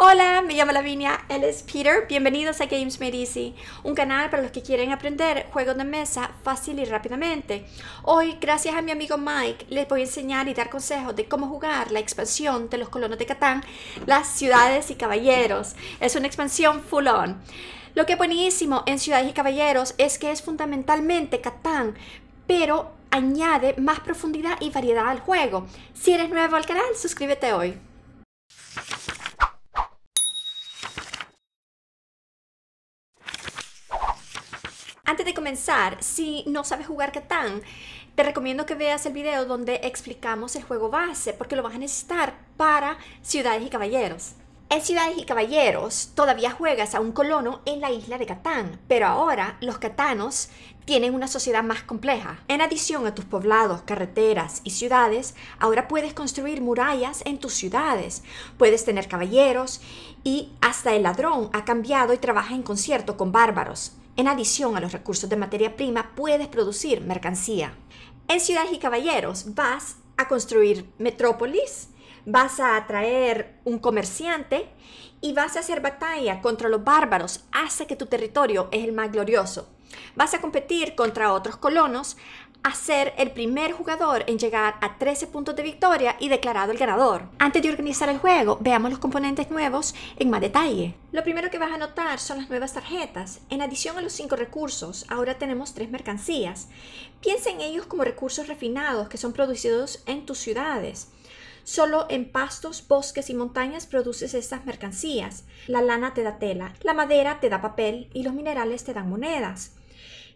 Hola, me llamo Lavinia, él es Peter. Bienvenidos a Games medici un canal para los que quieren aprender juegos de mesa fácil y rápidamente. Hoy, gracias a mi amigo Mike, les voy a enseñar y dar consejos de cómo jugar la expansión de los colonos de Catán, las ciudades y caballeros. Es una expansión full on. Lo que es buenísimo en Ciudades y Caballeros es que es fundamentalmente Catán, pero añade más profundidad y variedad al juego. Si eres nuevo al canal, suscríbete hoy. de comenzar, si no sabes jugar Catán, te recomiendo que veas el video donde explicamos el juego base, porque lo vas a necesitar para Ciudades y Caballeros. En Ciudades y Caballeros todavía juegas a un colono en la isla de Catán, pero ahora los catanos tienen una sociedad más compleja. En adición a tus poblados, carreteras y ciudades, ahora puedes construir murallas en tus ciudades, puedes tener caballeros y hasta el ladrón ha cambiado y trabaja en concierto con bárbaros. En adición a los recursos de materia prima, puedes producir mercancía. En Ciudades y Caballeros vas a construir metrópolis, vas a atraer un comerciante y vas a hacer batalla contra los bárbaros Hace que tu territorio es el más glorioso. Vas a competir contra otros colonos a ser el primer jugador en llegar a 13 puntos de victoria y declarado el ganador. Antes de organizar el juego, veamos los componentes nuevos en más detalle. Lo primero que vas a notar son las nuevas tarjetas. En adición a los 5 recursos, ahora tenemos 3 mercancías. Piensa en ellos como recursos refinados que son producidos en tus ciudades. Solo en pastos, bosques y montañas produces estas mercancías. La lana te da tela, la madera te da papel y los minerales te dan monedas.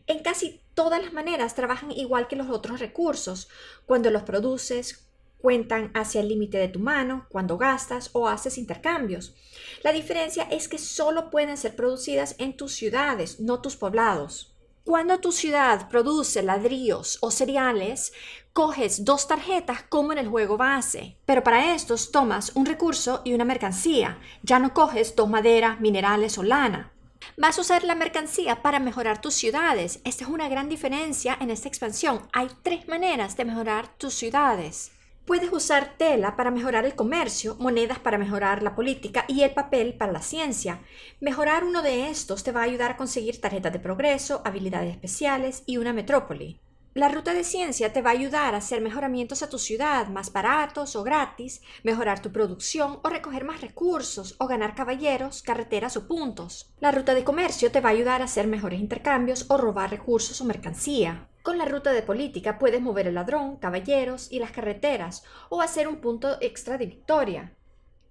En casi todas las maneras trabajan igual que los otros recursos. Cuando los produces, cuentan hacia el límite de tu mano, cuando gastas o haces intercambios. La diferencia es que solo pueden ser producidas en tus ciudades, no tus poblados. Cuando tu ciudad produce ladrillos o cereales, coges dos tarjetas como en el juego base, pero para estos tomas un recurso y una mercancía, ya no coges dos maderas, minerales o lana. Vas a usar la mercancía para mejorar tus ciudades. Esta es una gran diferencia en esta expansión. Hay tres maneras de mejorar tus ciudades. Puedes usar tela para mejorar el comercio, monedas para mejorar la política y el papel para la ciencia. Mejorar uno de estos te va a ayudar a conseguir tarjetas de progreso, habilidades especiales y una metrópoli. La ruta de ciencia te va a ayudar a hacer mejoramientos a tu ciudad más baratos o gratis, mejorar tu producción o recoger más recursos o ganar caballeros, carreteras o puntos. La ruta de comercio te va a ayudar a hacer mejores intercambios o robar recursos o mercancía. Con la ruta de política puedes mover el ladrón, caballeros y las carreteras o hacer un punto extra de victoria.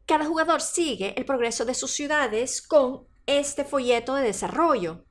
Cada jugador sigue el progreso de sus ciudades con este folleto de desarrollo.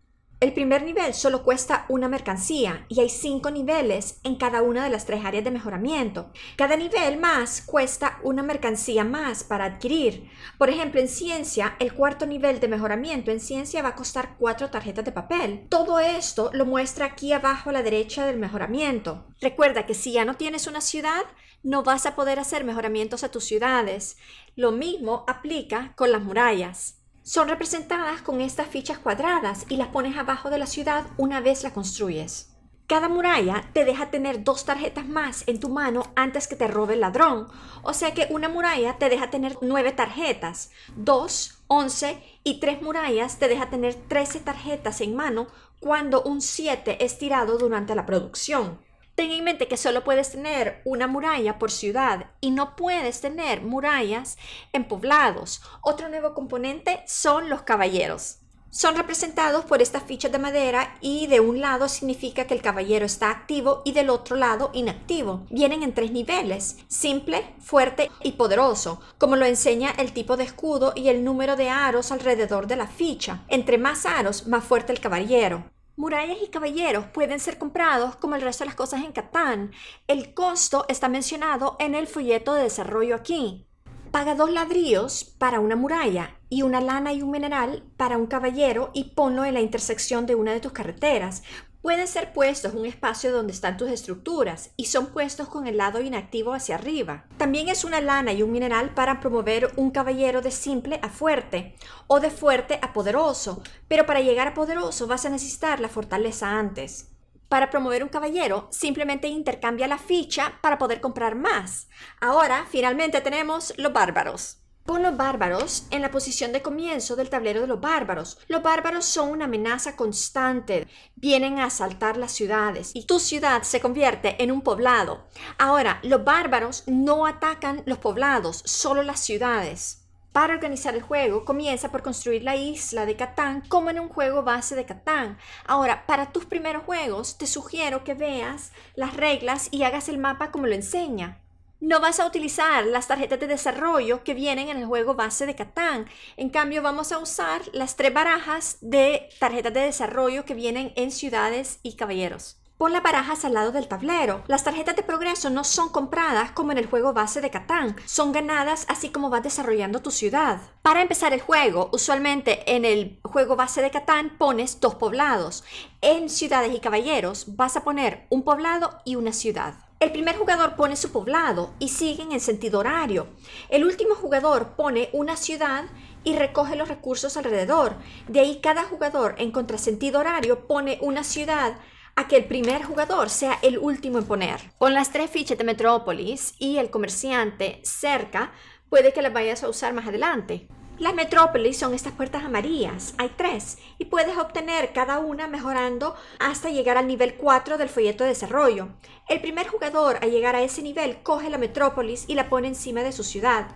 El primer nivel solo cuesta una mercancía y hay cinco niveles en cada una de las tres áreas de mejoramiento. Cada nivel más cuesta una mercancía más para adquirir. Por ejemplo, en ciencia, el cuarto nivel de mejoramiento en ciencia va a costar cuatro tarjetas de papel. Todo esto lo muestra aquí abajo a la derecha del mejoramiento. Recuerda que si ya no tienes una ciudad, no vas a poder hacer mejoramientos a tus ciudades. Lo mismo aplica con las murallas son representadas con estas fichas cuadradas y las pones abajo de la ciudad una vez la construyes. Cada muralla te deja tener dos tarjetas más en tu mano antes que te robe el ladrón, o sea que una muralla te deja tener nueve tarjetas, dos, once y tres murallas te deja tener trece tarjetas en mano cuando un siete es tirado durante la producción. Ten en mente que solo puedes tener una muralla por ciudad y no puedes tener murallas en poblados. Otro nuevo componente son los caballeros. Son representados por estas fichas de madera y de un lado significa que el caballero está activo y del otro lado inactivo. Vienen en tres niveles, simple, fuerte y poderoso, como lo enseña el tipo de escudo y el número de aros alrededor de la ficha. Entre más aros, más fuerte el caballero. Murallas y caballeros pueden ser comprados como el resto de las cosas en Catán. El costo está mencionado en el folleto de desarrollo aquí. Paga dos ladrillos para una muralla y una lana y un mineral para un caballero y ponlo en la intersección de una de tus carreteras. Pueden ser puestos un espacio donde están tus estructuras y son puestos con el lado inactivo hacia arriba. También es una lana y un mineral para promover un caballero de simple a fuerte o de fuerte a poderoso, pero para llegar a poderoso vas a necesitar la fortaleza antes. Para promover un caballero, simplemente intercambia la ficha para poder comprar más. Ahora, finalmente tenemos los bárbaros. Con los bárbaros en la posición de comienzo del tablero de los bárbaros. Los bárbaros son una amenaza constante. Vienen a asaltar las ciudades y tu ciudad se convierte en un poblado. Ahora, los bárbaros no atacan los poblados, solo las ciudades. Para organizar el juego, comienza por construir la isla de Catán como en un juego base de Catán. Ahora, para tus primeros juegos, te sugiero que veas las reglas y hagas el mapa como lo enseña no vas a utilizar las tarjetas de desarrollo que vienen en el juego base de Catán. En cambio, vamos a usar las tres barajas de tarjetas de desarrollo que vienen en Ciudades y Caballeros. Pon las barajas al lado del tablero. Las tarjetas de progreso no son compradas como en el juego base de Catán, son ganadas así como vas desarrollando tu ciudad. Para empezar el juego, usualmente en el juego base de Catán pones dos poblados. En Ciudades y Caballeros vas a poner un poblado y una ciudad. El primer jugador pone su poblado y siguen en sentido horario. El último jugador pone una ciudad y recoge los recursos alrededor. De ahí cada jugador en contrasentido horario pone una ciudad a que el primer jugador sea el último en poner. Con las tres fichas de Metrópolis y el comerciante cerca, puede que las vayas a usar más adelante. Las metrópolis son estas puertas amarillas, hay tres, y puedes obtener cada una mejorando hasta llegar al nivel 4 del folleto de desarrollo. El primer jugador a llegar a ese nivel coge la metrópolis y la pone encima de su ciudad.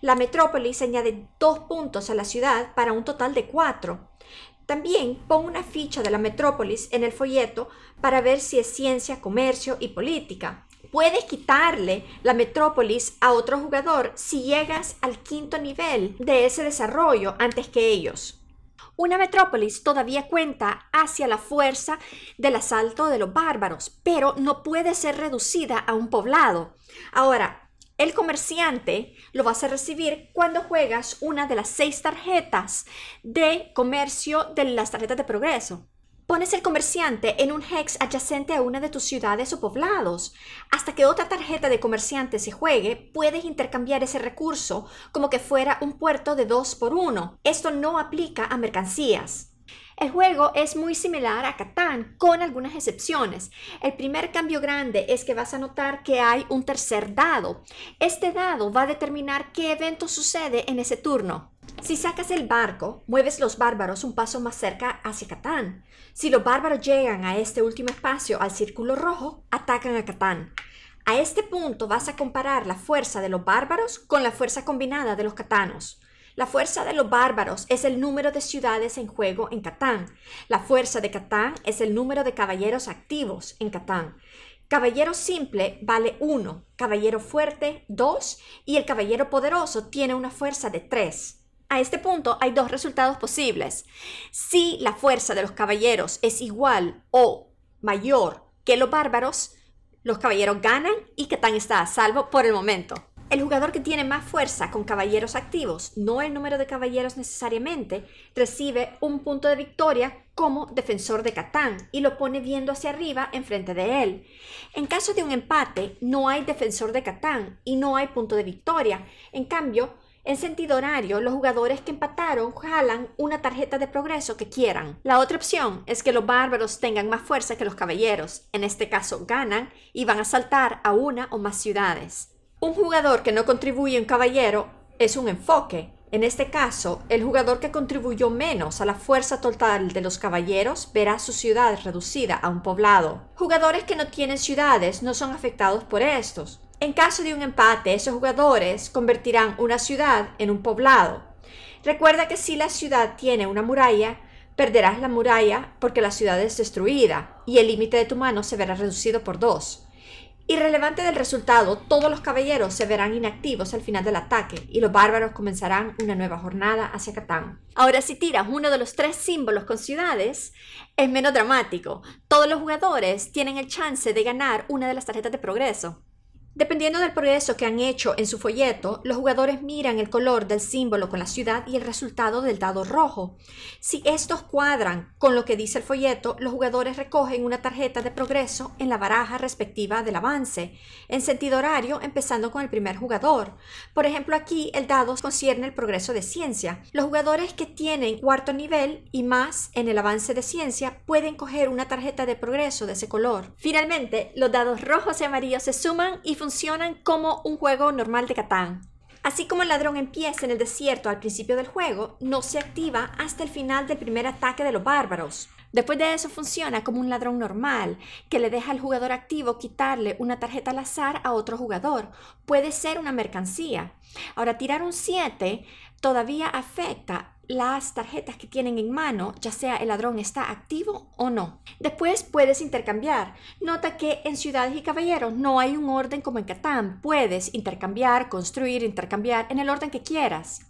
La metrópolis añade dos puntos a la ciudad para un total de cuatro. También pon una ficha de la metrópolis en el folleto para ver si es ciencia, comercio y política puedes quitarle la metrópolis a otro jugador si llegas al quinto nivel de ese desarrollo antes que ellos. Una metrópolis todavía cuenta hacia la fuerza del asalto de los bárbaros, pero no puede ser reducida a un poblado. Ahora, el comerciante lo vas a recibir cuando juegas una de las seis tarjetas de comercio de las tarjetas de progreso. Pones el comerciante en un hex adyacente a una de tus ciudades o poblados. Hasta que otra tarjeta de comerciante se juegue, puedes intercambiar ese recurso como que fuera un puerto de 2 por 1. Esto no aplica a mercancías. El juego es muy similar a Catán, con algunas excepciones. El primer cambio grande es que vas a notar que hay un tercer dado. Este dado va a determinar qué evento sucede en ese turno. Si sacas el barco, mueves los bárbaros un paso más cerca hacia Catán. Si los bárbaros llegan a este último espacio, al círculo rojo, atacan a Catán. A este punto vas a comparar la fuerza de los bárbaros con la fuerza combinada de los catanos. La fuerza de los bárbaros es el número de ciudades en juego en Catán. La fuerza de Catán es el número de caballeros activos en Catán. Caballero simple vale 1, caballero fuerte 2 y el caballero poderoso tiene una fuerza de 3 a este punto hay dos resultados posibles. Si la fuerza de los caballeros es igual o mayor que los bárbaros, los caballeros ganan y Catán está a salvo por el momento. El jugador que tiene más fuerza con caballeros activos, no el número de caballeros necesariamente, recibe un punto de victoria como defensor de Catán y lo pone viendo hacia arriba enfrente de él. En caso de un empate, no hay defensor de Catán y no hay punto de victoria. En cambio, en sentido horario, los jugadores que empataron jalan una tarjeta de progreso que quieran. La otra opción es que los bárbaros tengan más fuerza que los caballeros. En este caso ganan y van a saltar a una o más ciudades. Un jugador que no contribuye un caballero es un enfoque. En este caso, el jugador que contribuyó menos a la fuerza total de los caballeros verá su ciudad reducida a un poblado. Jugadores que no tienen ciudades no son afectados por estos. En caso de un empate, esos jugadores convertirán una ciudad en un poblado. Recuerda que si la ciudad tiene una muralla, perderás la muralla porque la ciudad es destruida y el límite de tu mano se verá reducido por dos. Irrelevante del resultado, todos los caballeros se verán inactivos al final del ataque y los bárbaros comenzarán una nueva jornada hacia Catán. Ahora, si tiras uno de los tres símbolos con ciudades, es menos dramático. Todos los jugadores tienen el chance de ganar una de las tarjetas de progreso. Dependiendo del progreso que han hecho en su folleto, los jugadores miran el color del símbolo con la ciudad y el resultado del dado rojo. Si estos cuadran con lo que dice el folleto, los jugadores recogen una tarjeta de progreso en la baraja respectiva del avance, en sentido horario empezando con el primer jugador. Por ejemplo, aquí el dado concierne el progreso de ciencia. Los jugadores que tienen cuarto nivel y más en el avance de ciencia pueden coger una tarjeta de progreso de ese color. Finalmente, los dados rojos y amarillos se suman y funcionan como un juego normal de Catán. Así como el ladrón empieza en el desierto al principio del juego, no se activa hasta el final del primer ataque de los bárbaros. Después de eso funciona como un ladrón normal, que le deja al jugador activo quitarle una tarjeta al azar a otro jugador. Puede ser una mercancía. Ahora, tirar un 7 todavía afecta las tarjetas que tienen en mano, ya sea el ladrón está activo o no. Después puedes intercambiar. Nota que en Ciudades y Caballeros no hay un orden como en Catán. Puedes intercambiar, construir, intercambiar en el orden que quieras.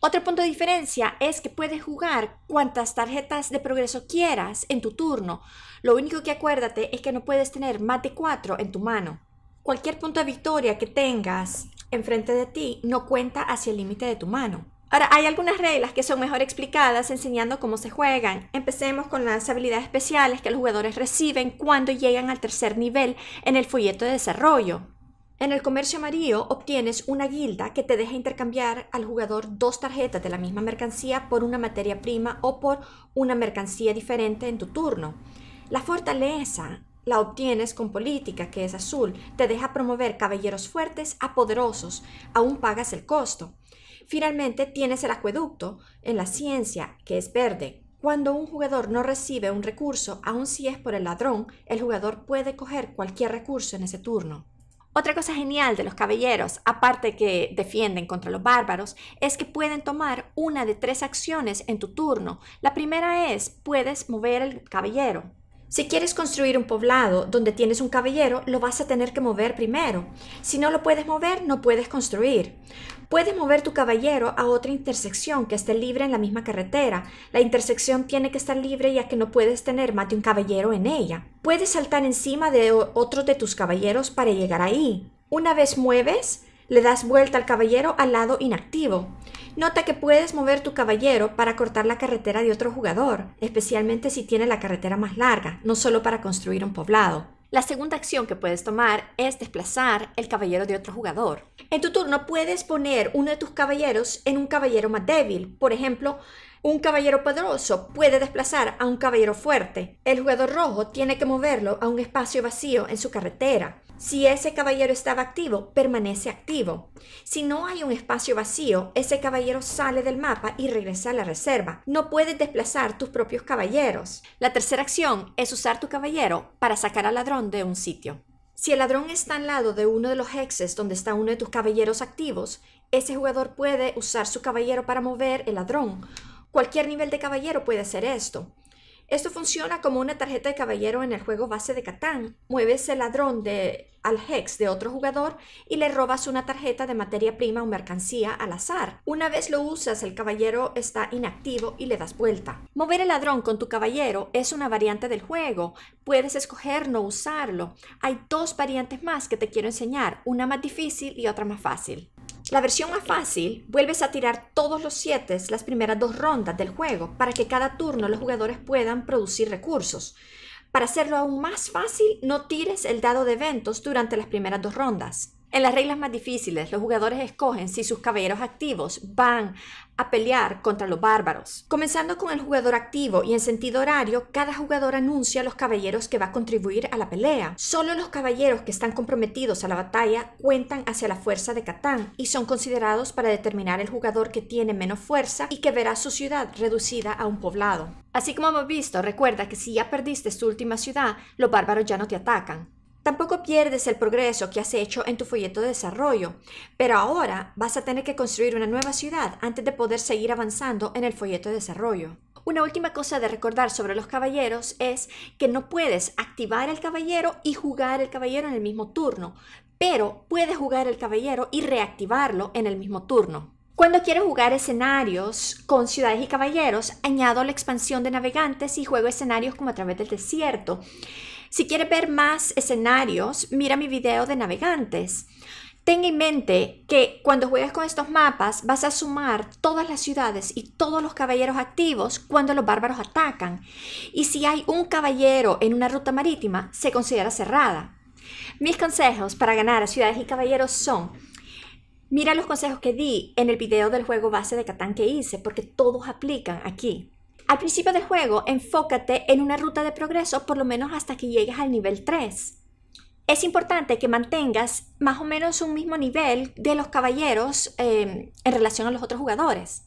Otro punto de diferencia es que puedes jugar cuantas tarjetas de progreso quieras en tu turno. Lo único que acuérdate es que no puedes tener más de cuatro en tu mano. Cualquier punto de victoria que tengas enfrente de ti no cuenta hacia el límite de tu mano. Ahora, hay algunas reglas que son mejor explicadas enseñando cómo se juegan. Empecemos con las habilidades especiales que los jugadores reciben cuando llegan al tercer nivel en el folleto de desarrollo. En el comercio amarillo obtienes una guilda que te deja intercambiar al jugador dos tarjetas de la misma mercancía por una materia prima o por una mercancía diferente en tu turno. La fortaleza la obtienes con política, que es azul, te deja promover caballeros fuertes a poderosos, aún pagas el costo. Finalmente, tienes el acueducto en la ciencia, que es verde. Cuando un jugador no recibe un recurso, aun si es por el ladrón, el jugador puede coger cualquier recurso en ese turno. Otra cosa genial de los caballeros, aparte que defienden contra los bárbaros, es que pueden tomar una de tres acciones en tu turno. La primera es, puedes mover el caballero. Si quieres construir un poblado donde tienes un caballero, lo vas a tener que mover primero. Si no lo puedes mover, no puedes construir. Puedes mover tu caballero a otra intersección que esté libre en la misma carretera. La intersección tiene que estar libre ya que no puedes tener más un caballero en ella. Puedes saltar encima de otro de tus caballeros para llegar ahí. Una vez mueves, le das vuelta al caballero al lado inactivo. Nota que puedes mover tu caballero para cortar la carretera de otro jugador, especialmente si tiene la carretera más larga, no solo para construir un poblado. La segunda acción que puedes tomar es desplazar el caballero de otro jugador. En tu turno puedes poner uno de tus caballeros en un caballero más débil, por ejemplo, un caballero poderoso puede desplazar a un caballero fuerte. El jugador rojo tiene que moverlo a un espacio vacío en su carretera. Si ese caballero estaba activo, permanece activo. Si no hay un espacio vacío, ese caballero sale del mapa y regresa a la reserva. No puedes desplazar tus propios caballeros. La tercera acción es usar tu caballero para sacar al ladrón de un sitio. Si el ladrón está al lado de uno de los hexes donde está uno de tus caballeros activos, ese jugador puede usar su caballero para mover el ladrón Cualquier nivel de caballero puede hacer esto. Esto funciona como una tarjeta de caballero en el juego base de Catán. Mueves el ladrón de, al hex de otro jugador y le robas una tarjeta de materia prima o mercancía al azar. Una vez lo usas, el caballero está inactivo y le das vuelta. Mover el ladrón con tu caballero es una variante del juego. Puedes escoger no usarlo. Hay dos variantes más que te quiero enseñar, una más difícil y otra más fácil. La versión más fácil, vuelves a tirar todos los 7, las primeras dos rondas del juego, para que cada turno los jugadores puedan producir recursos. Para hacerlo aún más fácil, no tires el dado de eventos durante las primeras dos rondas. En las reglas más difíciles, los jugadores escogen si sus caballeros activos van a pelear contra los bárbaros. Comenzando con el jugador activo y en sentido horario, cada jugador anuncia a los caballeros que va a contribuir a la pelea. Solo los caballeros que están comprometidos a la batalla cuentan hacia la fuerza de Catán y son considerados para determinar el jugador que tiene menos fuerza y que verá su ciudad reducida a un poblado. Así como hemos visto, recuerda que si ya perdiste su última ciudad, los bárbaros ya no te atacan. Tampoco pierdes el progreso que has hecho en tu folleto de desarrollo, pero ahora vas a tener que construir una nueva ciudad antes de poder seguir avanzando en el folleto de desarrollo. Una última cosa de recordar sobre los caballeros es que no puedes activar el caballero y jugar el caballero en el mismo turno, pero puedes jugar el caballero y reactivarlo en el mismo turno. Cuando quieres jugar escenarios con ciudades y caballeros, añado la expansión de navegantes y juego escenarios como a través del desierto. Si quieres ver más escenarios, mira mi video de navegantes. Ten en mente que cuando juegas con estos mapas vas a sumar todas las ciudades y todos los caballeros activos cuando los bárbaros atacan. Y si hay un caballero en una ruta marítima, se considera cerrada. Mis consejos para ganar a ciudades y caballeros son, mira los consejos que di en el video del juego base de Catán que hice, porque todos aplican aquí. Al principio del juego, enfócate en una ruta de progreso por lo menos hasta que llegues al nivel 3. Es importante que mantengas más o menos un mismo nivel de los caballeros em, en relación a los otros jugadores.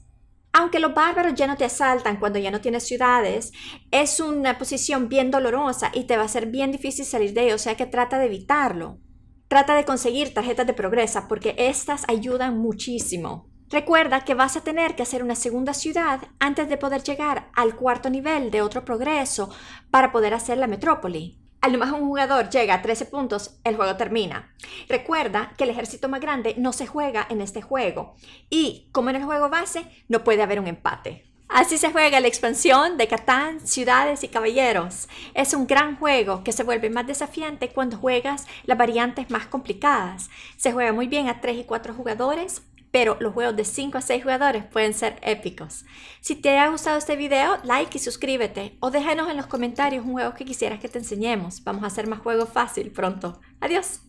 Aunque los bárbaros ya no te asaltan cuando ya no tienes ciudades, es una posición bien dolorosa y te va a ser bien difícil salir de ella, o sea que trata de evitarlo. Trata de conseguir tarjetas de progresa porque estas ayudan muchísimo. Recuerda que vas a tener que hacer una segunda ciudad antes de poder llegar al cuarto nivel de otro progreso para poder hacer la metrópoli. Al más un jugador llega a 13 puntos, el juego termina. Recuerda que el ejército más grande no se juega en este juego y, como en el juego base, no puede haber un empate. Así se juega la expansión de Catán, Ciudades y Caballeros. Es un gran juego que se vuelve más desafiante cuando juegas las variantes más complicadas. Se juega muy bien a 3 y 4 jugadores pero los juegos de 5 a 6 jugadores pueden ser épicos. Si te ha gustado este video, like y suscríbete o déjanos en los comentarios un juego que quisieras que te enseñemos. Vamos a hacer más juegos fácil pronto. Adiós.